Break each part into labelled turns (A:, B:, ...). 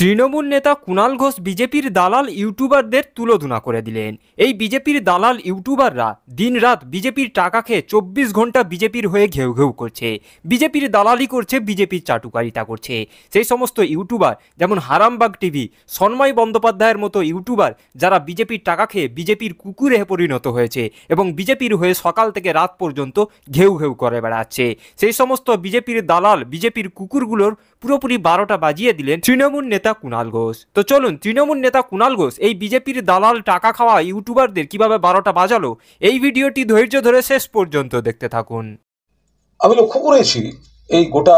A: তৃণমূল নেতা কুণাল ঘোষ বিজেপির দালাল ইউটিউবারদের তুলোধুনা করে দিলেন এই বিজেপির দালাল ইউটিউবাররা দিনরাত বিজেপির টাকা খেয়ে চব্বিশ ঘন্টা বিজেপির হয়ে ঘেউ ঘেউ করছে বিজেপির দালালি করছে বিজেপির চাটুকারিতা করছে সেই সমস্ত ইউটিউবার যেমন হারামবাগ টিভি সন্ময় বন্দ্যোপাধ্যায়ের মতো ইউটিউবার যারা বিজেপির টাকা খেয়ে বিজেপির কুকুরে পরিণত হয়েছে এবং বিজেপির হয়ে সকাল থেকে রাত পর্যন্ত ঘেউ ঘেউ করে বেড়াচ্ছে সেই সমস্ত বিজেপির দালাল বিজেপির কুকুরগুলোর পুরোপুরি বারোটা বাজিয়ে দিলেন তৃণমূল নেতা নেতা কুণাল ঘোষ তো চলুন তৃণমূল নেতা কুণাল ঘোষ এই বিজেপির দালাল টাকা খাওয়া ইউটিউবারদের কিভাবে বারোটা বাজালো এই ভিডিওটি ধৈর্য ধরে শেষ পর্যন্ত দেখতে থাকুন আমি লক্ষ্য করেছি এই গোটা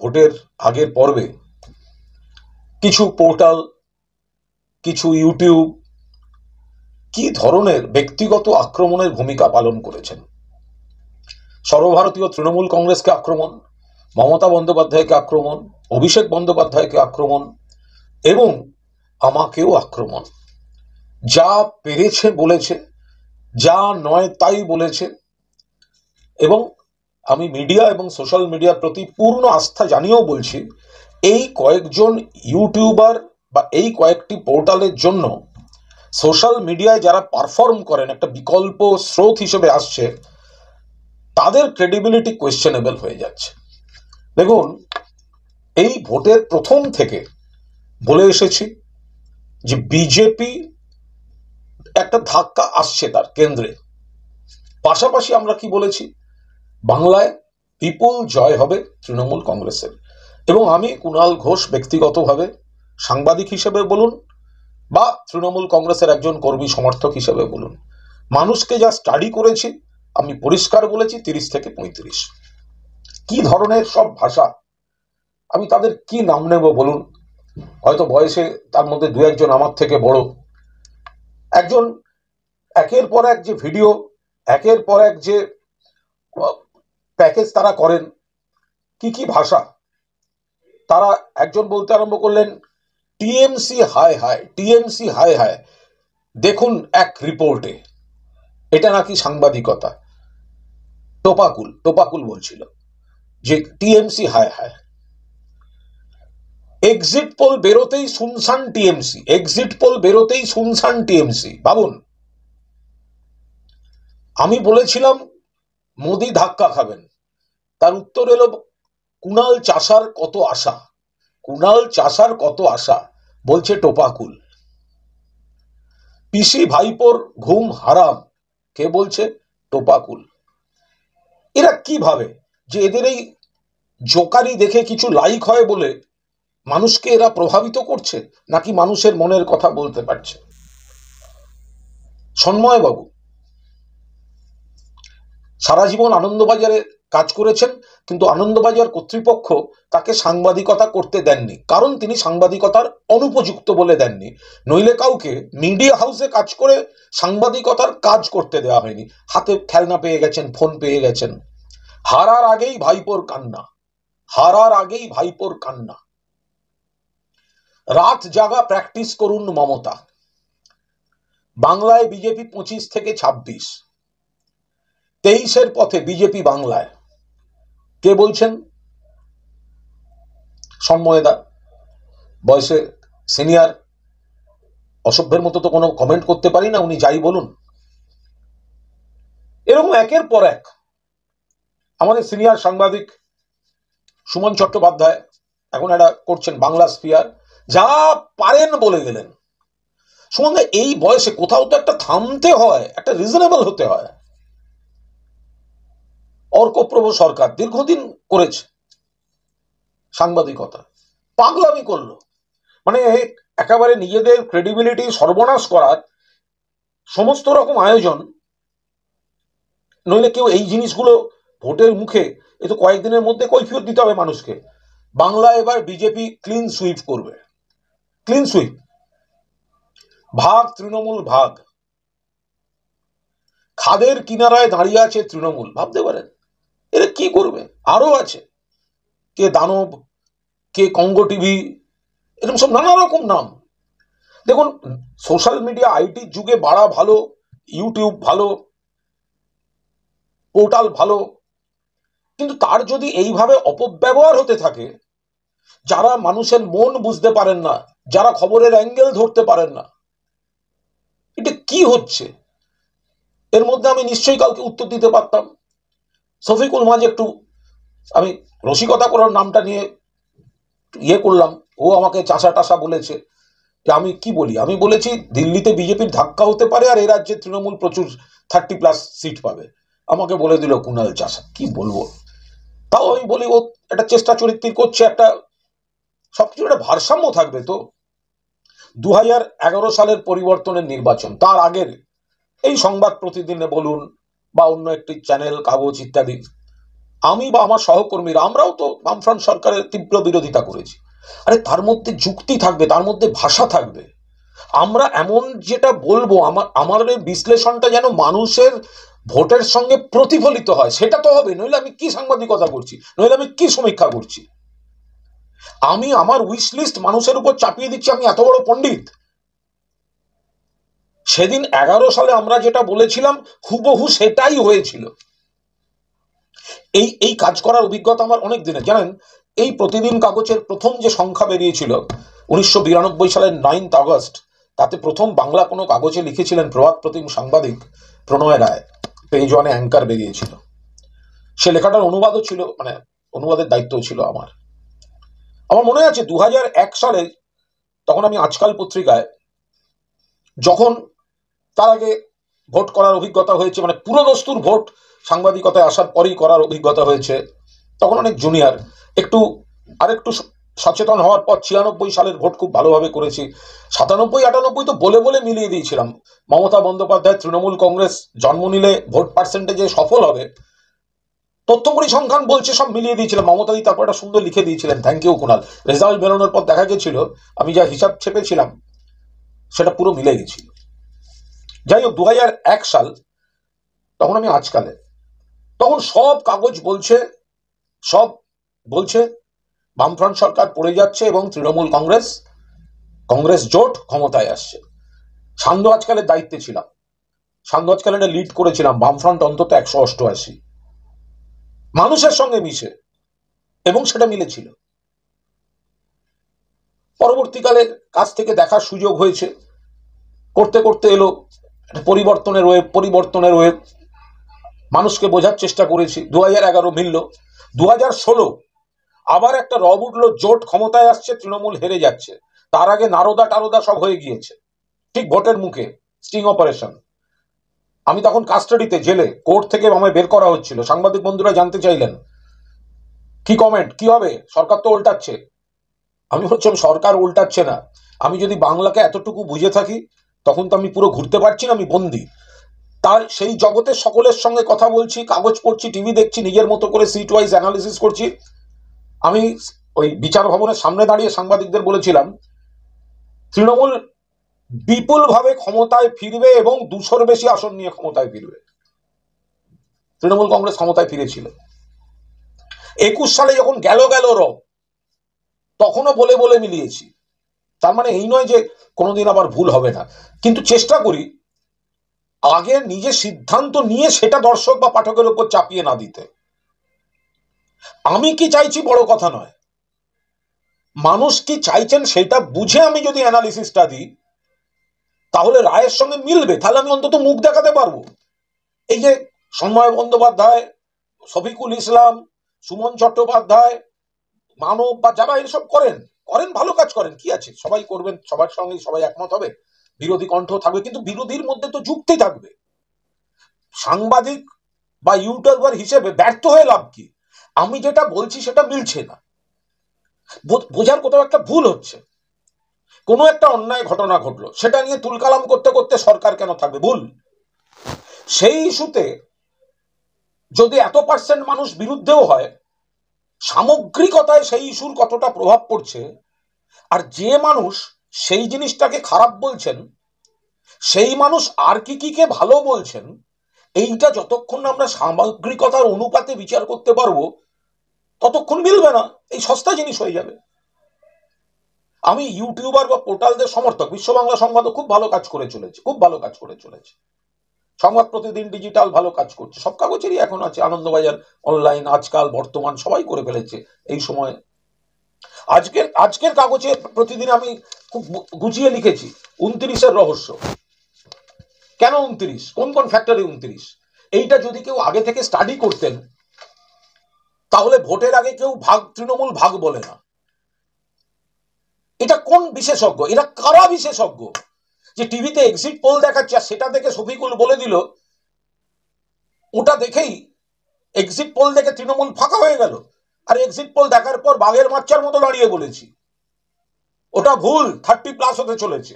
A: ভোটের আগের পর্বে কিছু পোর্টাল কিছু ইউটিউব কি ধরনের ব্যক্তিগত আক্রমণের ভূমিকা পালন করেছেন সর্বভারতীয় তৃণমূল কংগ্রেসকে আক্রমণ মমতা বন্দ্যোপাধ্যায়কে আক্রমণ অভিষেক বন্দ্যোপাধ্যায়কে আক্রমণ এবং আমাকেও আক্রমণ যা পেরেছে বলেছে যা নয় তাই বলেছে এবং আমি মিডিয়া এবং সোশ্যাল মিডিয়ার প্রতি পূর্ণ আস্থা জানিয়েও বলছি এই কয়েকজন ইউটিউবার বা এই কয়েকটি পোর্টালের জন্য সোশ্যাল মিডিয়ায় যারা পারফর্ম করেন একটা বিকল্প স্রোত হিসেবে আসছে তাদের ক্রেডিবিলিটি কোয়েশ্চেনেবল হয়ে যাচ্ছে দেখুন এই ভোটের প্রথম থেকে বলে এসেছি যে বিজেপি একটা ধাক্কা আসছে তার কেন্দ্রে পাশাপাশি আমরা কি বলেছি বাংলায় বিপুল জয় হবে তৃণমূল কংগ্রেসের এবং আমি কুণাল ঘোষ ব্যক্তিগতভাবে সাংবাদিক হিসেবে বলুন বা তৃণমূল কংগ্রেসের একজন কর্মী সমর্থক হিসেবে বলুন মানুষকে যা স্টাডি করেছি আমি পরিষ্কার বলেছি তিরিশ থেকে পঁয়ত্রিশ কি ধরনের সব ভাষা আমি তাদের কি নাম নেব বলুন হয়তো বয়সে তার মধ্যে দু একজন আমার থেকে বড় একজন একের পর এক যে ভিডিও একের পর এক যে প্যাকেজ তারা করেন কি কি ভাষা তারা একজন বলতে আরম্ভ করলেন টিএমসি হাই হাই টিএমসি হাই হাই দেখুন এক রিপোর্টে এটা নাকি সাংবাদিকতা টোপাকুল টোপাকুল বলছিল যে টিএমসি হায় হায় এক্সিট পোল বেরোতেই শুনশান টিএমসি এক্সিট পোল বেরোতেই শুনশান টিএমসি ভাবুন আমি বলেছিলাম মোদি ধাক্কা খাবেন তার উত্তর এলো কুণাল চাষার কত আশা কুণাল চাষার কত আশা বলছে টোপাকুল পিসি ভাইপোর ঘুম হারাম কে বলছে টোপাকুল এরা কিভাবে যে এদের এই জোকারি দেখে কিছু লাইক হয় বলে মানুষকে এরা প্রভাবিত করছে নাকি মানুষের মনের কথা বলতে পারছে বাবু সারা জীবন আনন্দবাজারে কাজ করেছেন কিন্তু আনন্দবাজার কর্তৃপক্ষ তাকে সাংবাদিকতা করতে দেননি কারণ তিনি সাংবাদিকতার অনুপযুক্ত বলে দেননি নইলে কাউকে মিডিয়া হাউসে কাজ করে সাংবাদিকতার কাজ করতে দেওয়া হয়নি হাতে খেলনা পেয়ে গেছেন ফোন পেয়ে গেছেন হারার আগেই ভাইপোর কান্না হারার আগেই ভাইপোর কান্না রাত জাগা প্র্যাকটিস করুন মমতা বাংলায় বিজেপি পঁচিশ থেকে ছাব্বিশ তেইশের পথে বিজেপি বাংলায় কে বলছেন সন্ময়দা বয়সে সিনিয়র অসভ্যের মতো তো কোনো কমেন্ট করতে পারি না উনি যাই বলুন এরকম একের পর এক আমাদের সিনিয়র সাংবাদিক সুমন চট্টোপাধ্যায় এখন একটা করছেন বাংলা স্পিয়ার যা পারেন বলে গেলেন সুমন এই বয়সে কোথাও তো একটা থামতে হয় একটা রিজনেবল হতে হয় অর্কপ্রভ সরকার দীর্ঘদিন করেছে সাংবাদিকতা পাগলামি করলো মানে একেবারে নিজেদের ক্রেডিবিলিটি সর্বনাশ করার সমস্ত রকম আয়োজন নইলে কেউ এই জিনিসগুলো ভোটের মুখে এ তো কয়েকদিনের মধ্যে কৈফিয়ত দিতে হবে মানুষকে বাংলা এবার বিজেপি ক্লিন সুইপ করবে ক্লিন সুইপ ভাগ তৃণমূল ভাগ খাদের কিনারায় দাঁড়িয়ে আছে তৃণমূল ভাবতে পারেন এরা কি করবে আরো আছে কে দানব কে কঙ্গো টিভি এরকম সব নানা রকম নাম দেখুন সোশ্যাল মিডিয়া আইটির যুগে বাড়া ভালো ইউটিউব ভালো পোর্টাল ভালো কিন্তু তার যদি এইভাবে অপব্যবহার হতে থাকে যারা মানুষের মন বুঝতে পারেন না যারা খবরের অ্যাঙ্গেল ধরতে পারেন না এটা কি হচ্ছে এর মধ্যে আমি নিশ্চয়ই কাউকে উত্তর দিতে পারতাম শফিকুল মাঝে একটু আমি রসিকতা করার নামটা নিয়ে ইয়ে করলাম ও আমাকে চাষা টাসা বলেছে যে আমি কি বলি আমি বলেছি দিল্লিতে বিজেপির ধাক্কা হতে পারে আর এ রাজ্যে তৃণমূল প্রচুর থার্টি প্লাস সিট পাবে আমাকে বলে দিল কুনাল চাষা কি বলবো তাও আমি বলি ও একটা চেষ্টা চরিত্র করছে একটা সবকিছু একটা ভারসাম্য থাকবে তো দু সালের পরিবর্তনের নির্বাচন তার আগের এই সংবাদ প্রতিদিনে বলুন বা অন্য একটি চ্যানেল কাগজ ইত্যাদি আমি বা আমার সহকর্মীরা আমরাও তো বামফ্রান্ট সরকারের তীব্র বিরোধিতা করেছি আরে তার মধ্যে যুক্তি থাকবে তার মধ্যে ভাষা থাকবে আমরা এমন যেটা বলবো আমার আমার বিশ্লেষণটা যেন মানুষের ভোটের সঙ্গে প্রতিফলিত হয় সেটা তো হবে নইলে আমি কি সাংবাদিকতা করছি নইলে আমি কি সমীক্ষা করছি আমি আমার উইশ লিস্ট মানুষের উপর চাপিয়ে দিচ্ছি আমি এত বড় পণ্ডিত সেদিন এগারো সালে আমরা যেটা বলেছিলাম হুবহু সেটাই হয়েছিল এই এই কাজ করার অভিজ্ঞতা আমার অনেক দিনে জানেন এই প্রতিদিন কাগজের প্রথম যে সংখ্যা বেরিয়েছিল উনিশশো বিরানব্বই সালের নাইন্থ আগস্ট তাতে প্রথম বাংলা কোনো কাগজে লিখেছিলেন প্রভাত প্রতিম সাংবাদিক প্রণয় রায় পেজ ওয়ানে অ্যাঙ্কার বেরিয়েছিল সে লেখাটার অনুবাদও ছিল মানে অনুবাদের দায়িত্বও ছিল আমার আমার মনে আছে দু সালে তখন আমি আজকাল পত্রিকায় যখন তার আগে ভোট করার অভিজ্ঞতা হয়েছে মানে পুরোদস্তুর ভোট সাংবাদিকতায় আসার পরেই করার অভিজ্ঞতা হয়েছে তখন অনেক জুনিয়র একটু আরেকটু সচেতন হওয়ার পর ছিয়ানব্বই সালের ভোট খুব ভালোভাবে করেছি সাতানব্বই আটানব্বই তো বলে বলে মিলিয়ে দিয়েছিলাম মমতা বন্দ্যোপাধ্যায় তৃণমূল কংগ্রেস জন্ম নিলে ভোট পার্সেন্টেজে সফল হবে তথ্য পরিসংখ্যান বলছে সব মিলিয়ে দিয়েছিলেন মমতাদি তারপর একটা সুন্দর লিখে দিয়েছিলেন থ্যাংক ইউ কুণাল রেজাল্ট বেরোনোর পর দেখা গেছিল আমি যা হিসাব ছেপেছিলাম সেটা পুরো মিলে গেছিল যাই হোক দু সাল তখন আমি আজকালে তখন সব কাগজ বলছে সব বলছে বামফ্রন্ট সরকার পড়ে যাচ্ছে এবং তৃণমূল কংগ্রেস কংগ্রেস জোট ক্ষমতায় আসছে সান্ধ্য আজকালের দায়িত্বে ছিলাম সান্ধ্য আজকালে লিড করেছিলাম বামফ্রন্ট অন্তত একশো অষ্টআশি মানুষের সঙ্গে মিশে এবং সেটা মিলেছিল পরবর্তীকালে কাছ থেকে দেখার সুযোগ হয়েছে করতে করতে এলো পরিবর্তনের ওয়েব পরিবর্তনের ওয়েব মানুষকে বোঝার চেষ্টা করেছি দু হাজার এগারো মিলল দু হাজার ষোলো আবার একটা রব উঠলো জোট ক্ষমতায় আসছে তৃণমূল হেরে যাচ্ছে তার আগে নারদা টারদা সব হয়ে গিয়েছে ঠিক ভোটের মুখে স্টিং অপারেশন আমি তখন কাস্টাডিতে জেলে কোর্ট থেকে আমায় বের করা হচ্ছিল সাংবাদিক বন্ধুরা জানতে চাইলেন কি কমেন্ট কি হবে সরকার তো উল্টাচ্ছে আমি হচ্ছে সরকার উল্টাচ্ছে না আমি যদি বাংলাকে এতটুকু বুঝে থাকি তখন তো আমি পুরো ঘুরতে পারছি না আমি বন্দি তার সেই জগতের সকলের সঙ্গে কথা বলছি কাগজ পড়ছি টিভি দেখছি নিজের মতো করে সিট ওয়াইজ অ্যানালিসিস করছি আমি ওই বিচার ভবনের সামনে দাঁড়িয়ে সাংবাদিকদের বলেছিলাম তৃণমূল বিপুলভাবে ক্ষমতায় ফিরবে এবং দুশোর বেশি আসন নিয়ে ক্ষমতায় ফিরবে তৃণমূল কংগ্রেস ক্ষমতায় ফিরেছিল একুশ সালে যখন গেল গেল র তখনও বলে বলে মিলিয়েছি তার মানে এই নয় যে কোনোদিন আবার ভুল হবে না কিন্তু চেষ্টা করি আগে নিজে সিদ্ধান্ত নিয়ে সেটা দর্শক বা পাঠকের উপর চাপিয়ে না দিতে আমি কি চাইছি বড় কথা নয় মানুষ কি চাইছেন সেটা বুঝে আমি যদি অ্যানালিসিসটা দিই তাহলে রায়ের সঙ্গে মিলবে তাহলে আমি অন্তত মুখ দেখাতে পারবো এই যে সন্ময় বন্দ্যোপাধ্যায় শফিকুল ইসলাম সুমন চট্টোপাধ্যায় মানব বা যারা এইসব করেন করেন ভালো কাজ করেন কি আছে সবাই করবেন সবার সঙ্গে সবাই একমত হবে বিরোধী কণ্ঠ থাকবে কিন্তু বিরোধীর মধ্যে তো যুক্তি থাকবে সাংবাদিক বা ইউটিউবার হিসেবে ব্যর্থ হয়ে লাভ কি আমি যেটা বলছি সেটা মিলছে না বোঝার কোথাও একটা ভুল হচ্ছে কোনো একটা অন্যায় ঘটনা ঘটলো সেটা নিয়ে তুলকালাম করতে করতে সরকার কেন থাকবে ভুল সেই ইস্যুতে যদি এত পার্সেন্ট মানুষ বিরুদ্ধেও হয় সামগ্রিকতায় সেই ইস্যুর কতটা প্রভাব পড়ছে আর যে মানুষ সেই জিনিসটাকে খারাপ বলছেন সেই মানুষ আর কি কে ভালো বলছেন এইটা যতক্ষণ আমরা সামগ্রিকতার অনুপাতে বিচার করতে পারবো ততক্ষণ মিলবে না এই সস্তা জিনিস হয়ে যাবে আমি ইউটিউবার বা পোর্টালদের সমর্থক বিশ্ব বাংলা সংবাদও খুব ভালো কাজ করে চলেছে খুব ভালো কাজ করে চলেছে সংবাদ প্রতিদিন ডিজিটাল ভালো কাজ করছে সব কাগজেরই এখন আছে আনন্দবাজার অনলাইন আজকাল বর্তমান সবাই করে ফেলেছে এই সময় আজকের আজকের কাগজে প্রতিদিন আমি খুব গুছিয়ে লিখেছি উনত্রিশের রহস্য কেন উনত্রিশ কোন কোন ফ্যাক্টরি উনত্রিশ এইটা যদি কেউ আগে থেকে স্টাডি করতেন তাহলে ভোটের আগে কেউ ভাগ তৃণমূল ভাগ বলে না এটা কোন বিশেষজ্ঞ এরা কারা বিশেষজ্ঞ যে টিভিতে এক্সিট পোল দেখাচ্ছে আর সেটা দেখে শফিকুল বলে দিল ওটা দেখেই এক্সিট পোল দেখে তৃণমূল ফাঁকা হয়ে গেল আর এক্সিট পোল দেখার পর বাঘের মাচ্চার মতো দাঁড়িয়ে বলেছি ওটা ভুল থার্টি প্লাস হতে চলেছে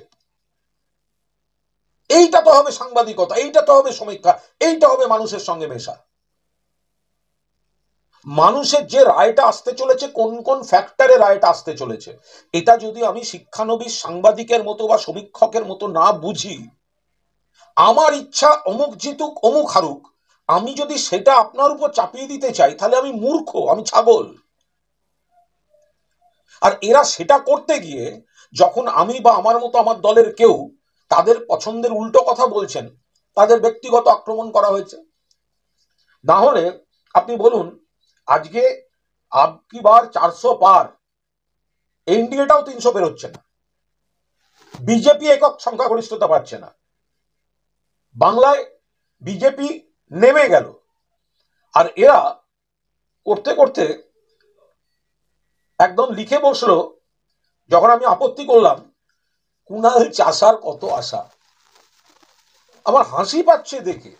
A: এইটা তো হবে সাংবাদিকতা এইটা তো হবে সমীক্ষা এইটা হবে মানুষের সঙ্গে মেশা মানুষের যে রায়টা আসতে চলেছে কোন কোন ফ্যাক্টরে রায়টা আসতে চলেছে এটা যদি আমি শিক্ষানবিশ সাংবাদিকের মতো বা সমীক্ষকের মতো না বুঝি আমার ইচ্ছা অমুক জিতুক অমুক হারুক আমি যদি সেটা আপনার উপর চাপিয়ে দিতে চাই তাহলে আমি মূর্খ আমি ছাগল আর এরা সেটা করতে গিয়ে যখন আমি বা আমার মতো আমার দলের কেউ তাদের পছন্দের উল্টো কথা বলছেন তাদের ব্যক্তিগত আক্রমণ করা হয়েছে না হলে আপনি বলুন আজকে আপকি বার চারশো পার এনডিএটাও তিনশো বেরোচ্ছে না বিজেপি একক সংখ্যাগরিষ্ঠতা পাচ্ছে না বাংলায় বিজেপি নেমে গেল আর এরা করতে করতে একদম লিখে বসলো যখন আমি আপত্তি করলাম কুনাল চাষার কত আশা আমার হাসি পাচ্ছে দেখে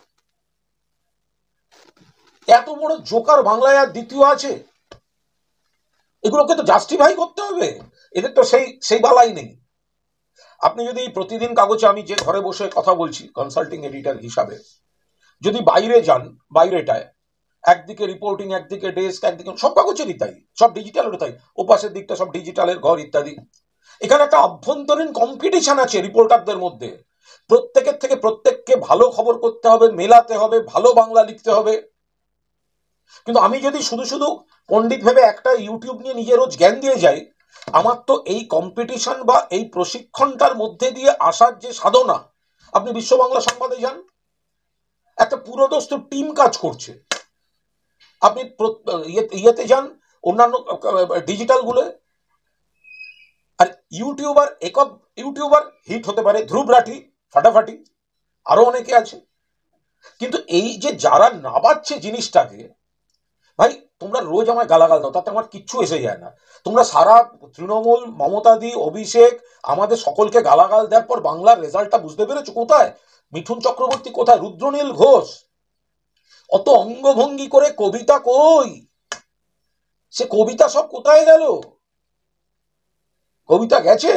A: এত বড় জোকার বাংলায় আর দ্বিতীয় আছে এগুলোকে তো জাস্টিফাই করতে হবে এদের তো সেই সেই বালাই নেই আপনি যদি প্রতিদিন কাগজে আমি যে ঘরে বসে কথা বলছি কনসাল্টিং এডিটার হিসাবে যদি বাইরে যান বাইরেটায় একদিকে রিপোর্টিং একদিকে ডেস্ক একদিকে সব কাগজেরই তাই সব ডিজিটাল তাই ওপাশের দিকটা সব ডিজিটালের ঘর ইত্যাদি এখানে একটা আভ্যন্তরীণ কম্পিটিশন আছে রিপোর্টারদের মধ্যে প্রত্যেকের থেকে প্রত্যেককে ভালো খবর করতে হবে মেলাতে হবে ভালো বাংলা লিখতে হবে কিন্তু আমি যদি শুধু শুধু পণ্ডিত ভেবে একটা ইউটিউব নিয়ে নিজে রোজ জ্ঞান দিয়ে যাই আমার তো এই কম্পিটিশন বা এই প্রশিক্ষণটার মধ্যে দিয়ে আসার যে সাধনা আপনি বিশ্ব বাংলা সংবাদে যান একটা পুরোদস্ত টিম কাজ করছে আপনি ইয়ে, ইয়েতে যান অন্যান্য ডিজিটালগুলো আর ইউটিউবার একক ইউটিউবার হিট হতে পারে ধ্রুব রাঠি ফাটাফাটি আরও অনেকে আছে কিন্তু এই যে যারা নাবাচ্ছে জিনিসটাকে ভাই তোমরা রোজ আমায় গালাগাল দাও তাতে আমার কিচ্ছু এসে যায় না তোমরা সারা তৃণমূল মমতাদি অভিষেক আমাদের সকলকে গালাগাল দেওয়ার পর বাংলার রেজাল্টটা বুঝতে পেরেছো কোথায় মিঠুন চক্রবর্তী কোথায় রুদ্রনীল ঘোষ অত অঙ্গভঙ্গি করে কবিতা কই সে কবিতা সব কোথায় গেল কবিতা গেছে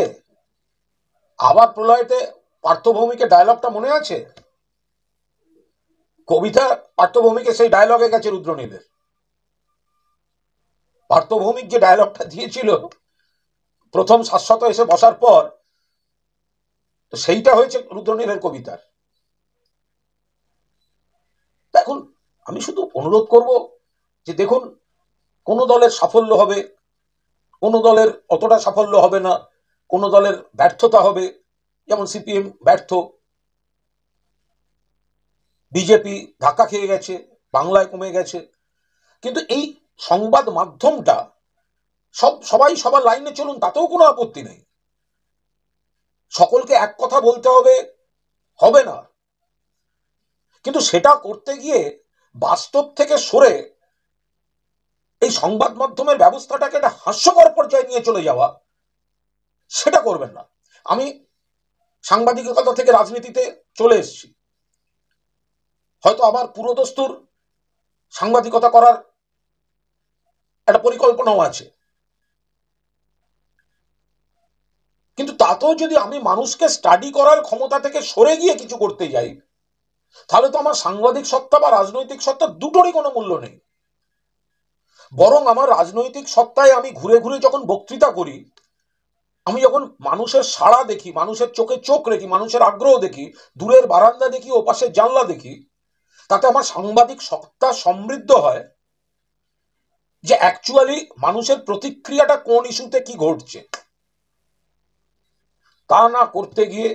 A: আবার প্রলয়তে পার্থভৌমিকের ডায়লগটা মনে আছে কবিতা পার্থভৌমিকে সেই ডায়লগে গেছে রুদ্রনীলের পার্থভৌমিক যে ডায়লগটা দিয়েছিল প্রথম শাশ্বত এসে বসার পর সেইটা হয়েছে রুদ্রনীলের কবিতার এখন আমি শুধু অনুরোধ করব যে দেখুন কোন দলের সাফল্য হবে কোন দলের অতটা সাফল্য হবে না কোন দলের ব্যর্থতা হবে যেমন সিপিএম ব্যর্থ বিজেপি ধাক্কা খেয়ে গেছে বাংলায় কমে গেছে কিন্তু এই সংবাদ মাধ্যমটা সব সবাই সবার লাইনে চলুন তাতেও কোনো আপত্তি নেই সকলকে এক কথা বলতে হবে হবে না কিন্তু সেটা করতে গিয়ে বাস্তব থেকে সরে এই সংবাদ মাধ্যমের ব্যবস্থাটাকে একটা হাস্যকর পর্যায়ে নিয়ে চলে যাওয়া সেটা করবেন না আমি সাংবাদিকতা থেকে রাজনীতিতে চলে এসছি হয়তো আবার পুরোদস্তুর সাংবাদিকতা করার একটা পরিকল্পনাও আছে কিন্তু তাতেও যদি আমি মানুষকে স্টাডি করার ক্ষমতা থেকে সরে গিয়ে কিছু করতে যাই তাহলে তো আমার সাংবাদিক সত্তা বা রাজনৈতিক সত্তা দুটোরই কোনো মূল্য নেই বরং আমার রাজনৈতিক সত্তায় আমি ঘুরে ঘুরে যখন বক্তৃতা করি আমি যখন মানুষের সাড়া দেখি মানুষের চোখে চোখ রেখি মানুষের আগ্রহ দেখি দূরের বারান্দা দেখি ওপাশের জানলা দেখি তাতে আমার সাংবাদিক সত্তা সমৃদ্ধ হয় যে অ্যাকচুয়ালি মানুষের প্রতিক্রিয়াটা কোন ইস্যুতে কি ঘটছে তা না করতে গিয়ে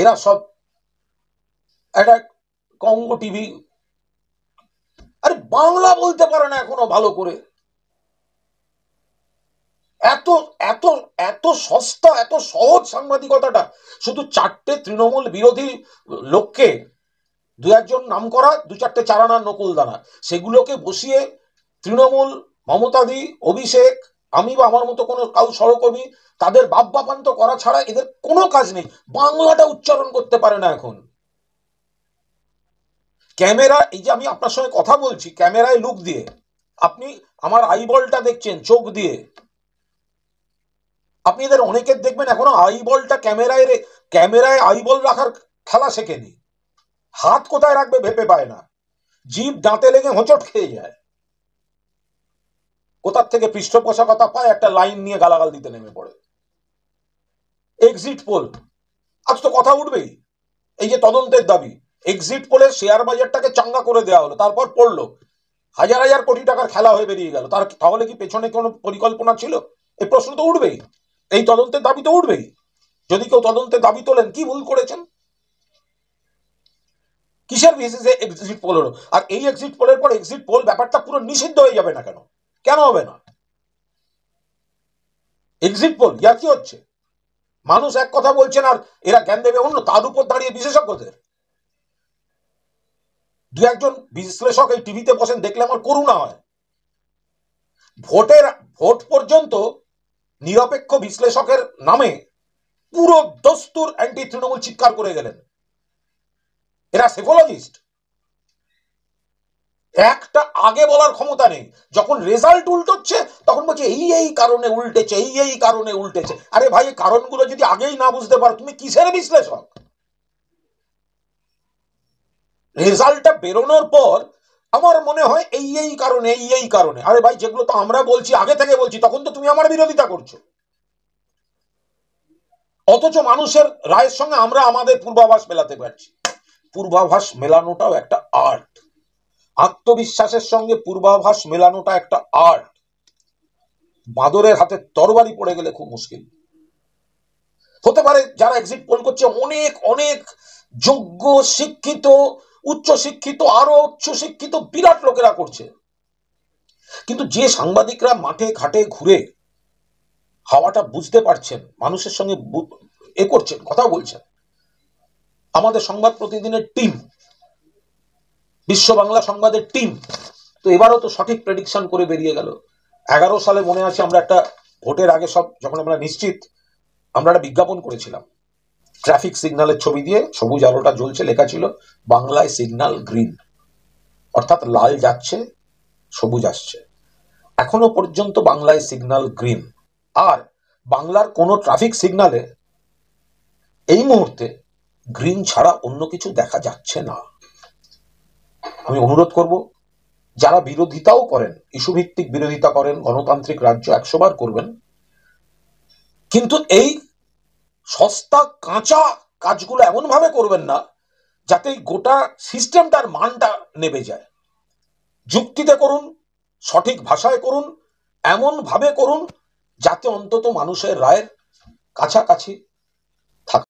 A: এরা সব একটা কঙ্গ টিভি আরে বাংলা বলতে পারে না এখনো ভালো করে এত এত এত সস্তা এত সহজ সাংবাদিকতাটা শুধু চারটে তৃণমূল বিরোধী লোককে দু একজন নাম করা দু চারটে চারানার নকুল দানা সেগুলোকে বসিয়ে তৃণমূল মমতাদি অভিষেক আমি বা আমার মতো কোনো কাউ সহকর্মী তাদের বাপ বাপান্ত করা ছাড়া এদের কোনো কাজ নেই বাংলাটা উচ্চারণ করতে পারে না এখন ক্যামেরা এই যে আমি আপনার সঙ্গে কথা বলছি ক্যামেরায় লুক দিয়ে আপনি আমার আইবলটা দেখছেন চোখ দিয়ে আপনি এদের অনেকের দেখবেন এখনো আইবলটা ক্যামেরায় ক্যামেরায় আইবল রাখার খেলা শেখেনি হাত কোথায় রাখবে ভেবে পায় না জীব দাঁতে লেগে হোঁচট খেয়ে যায় কোথার থেকে পৃষ্ঠপোষকতা পায় একটা লাইন নিয়ে গালাগাল দিতে নেমে পড়ে এক্সিট পোল আজ তো কথা উঠবেই এই যে তদন্তের দাবি এক্সিট পোলে শেয়ার বাজারটাকে চাঙ্গা করে দেওয়া হলো তারপর পড়লো হাজার হাজার কোটি টাকার খেলা হয়ে বেরিয়ে গেল তার তাহলে কি পেছনে কোনো পরিকল্পনা ছিল এই প্রশ্ন তো উঠবেই এই তদন্তের দাবি তো উঠবেই যদি কেউ তদন্তের দাবি তোলেন কি ভুল করেছেন কিসের বেসিসে এক্সিট পোল হলো আর এই এক্সিট পোলের পর এক্সিট পোল ব্যাপারটা পুরো নিষিদ্ধ হয়ে যাবে না কেন কেন হবে না এক্সিট পোল ইয়া কি হচ্ছে মানুষ এক কথা বলছেন আর এরা জ্ঞান দেবে অন্য তার উপর দাঁড়িয়ে বিশেষজ্ঞদের দু একজন বিশ্লেষক এই টিভিতে বসেন দেখলে আমার করুণা হয় ভোটের ভোট পর্যন্ত নিরপেক্ষ বিশ্লেষকের নামে পুরো দস্তুর অ্যান্টি তৃণমূল চিৎকার করে গেলেন এরা সেফোলজিস্ট একটা আগে বলার ক্ষমতা নেই যখন রেজাল্ট উল্টোচ্ছে তখন বলছে এই এই কারণে উল্টেছে এই এই কারণে উল্টেছে আরে ভাই কারণগুলো যদি আগেই না বুঝতে পারো তুমি কিসের বিশ্লেষক রেজাল্টটা বেরোনোর পর আমার মনে হয় এই এই কারণে এই এই কারণে আরে ভাই যেগুলো তো আমরা বলছি আগে থেকে বলছি তখন তো তুমি আমার বিরোধিতা করছো অথচ মানুষের রায়ের সঙ্গে আমরা আমাদের পূর্বাভাস মেলাতে পারছি পূর্বাভাস মেলানোটাও একটা আর্ট আত্মবিশ্বাসের সঙ্গে পূর্বাভাস মেলানোটা একটা আর্ট বাঁদরের হাতে তরবারি পড়ে গেলে খুব মুশকিল হতে পারে যারা এক্সিট পোল করছে অনেক অনেক যোগ্য শিক্ষিত উচ্চ শিক্ষিত আরো উচ্চ শিক্ষিত বিরাট লোকেরা করছে কিন্তু যে সাংবাদিকরা মাঠে ঘাটে ঘুরে হাওয়াটা বুঝতে পারছেন মানুষের সঙ্গে এ করছেন কথা বলছেন আমাদের সংবাদ প্রতিদিনের টিম বিশ্ব বাংলা সংবাদের টিম তো এবারও তো সঠিক প্রেডিকশন করে বেরিয়ে গেল এগারো সালে মনে আছে আমরা একটা ভোটের আগে সব যখন আমরা নিশ্চিত আমরা একটা বিজ্ঞাপন করেছিলাম ট্রাফিক সিগন্যালের ছবি দিয়ে সবুজ আলোটা জ্বলছে লেখা ছিল বাংলায় সিগন্যাল গ্রিন অর্থাৎ লাল যাচ্ছে সবুজ আসছে এখনো পর্যন্ত বাংলায় সিগন্যাল গ্রিন আর বাংলার কোনো ট্রাফিক সিগন্যালে এই মুহূর্তে গ্রিন ছাড়া অন্য কিছু দেখা যাচ্ছে না আমি অনুরোধ করব যারা বিরোধিতাও করেন ইস্যুভিত্তিক বিরোধিতা করেন গণতান্ত্রিক রাজ্য একশোবার করবেন কিন্তু এই সস্তা কাঁচা কাজগুলো এমনভাবে করবেন না যাতে গোটা সিস্টেমটার মানটা নেবে যায় যুক্তিতে করুন সঠিক ভাষায় করুন এমনভাবে করুন যাতে অন্তত মানুষের রায়ের কাছাকাছি